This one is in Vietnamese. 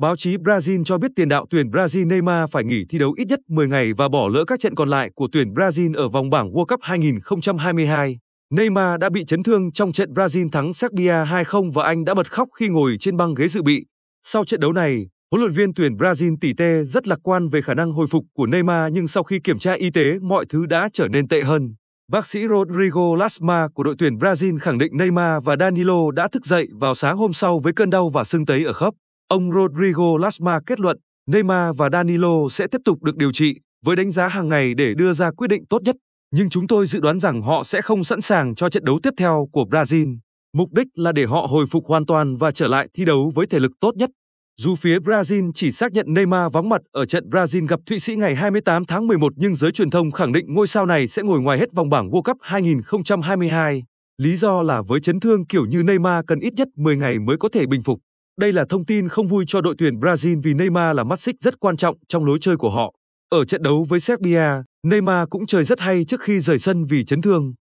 Báo chí Brazil cho biết tiền đạo tuyển Brazil Neymar phải nghỉ thi đấu ít nhất 10 ngày và bỏ lỡ các trận còn lại của tuyển Brazil ở vòng bảng World Cup 2022. Neymar đã bị chấn thương trong trận Brazil thắng Serbia 2-0 và anh đã bật khóc khi ngồi trên băng ghế dự bị. Sau trận đấu này, huấn luyện viên tuyển Brazil tỉ tê rất lạc quan về khả năng hồi phục của Neymar nhưng sau khi kiểm tra y tế mọi thứ đã trở nên tệ hơn. Bác sĩ Rodrigo Lasma của đội tuyển Brazil khẳng định Neymar và Danilo đã thức dậy vào sáng hôm sau với cơn đau và sưng tấy ở khớp. Ông Rodrigo Lasma kết luận Neymar và Danilo sẽ tiếp tục được điều trị với đánh giá hàng ngày để đưa ra quyết định tốt nhất, nhưng chúng tôi dự đoán rằng họ sẽ không sẵn sàng cho trận đấu tiếp theo của Brazil. Mục đích là để họ hồi phục hoàn toàn và trở lại thi đấu với thể lực tốt nhất. Dù phía Brazil chỉ xác nhận Neymar vắng mặt ở trận Brazil gặp Thụy Sĩ ngày 28 tháng 11 nhưng giới truyền thông khẳng định ngôi sao này sẽ ngồi ngoài hết vòng bảng World Cup 2022. Lý do là với chấn thương kiểu như Neymar cần ít nhất 10 ngày mới có thể bình phục. Đây là thông tin không vui cho đội tuyển Brazil vì Neymar là mắt xích rất quan trọng trong lối chơi của họ. Ở trận đấu với Serbia, Neymar cũng chơi rất hay trước khi rời sân vì chấn thương.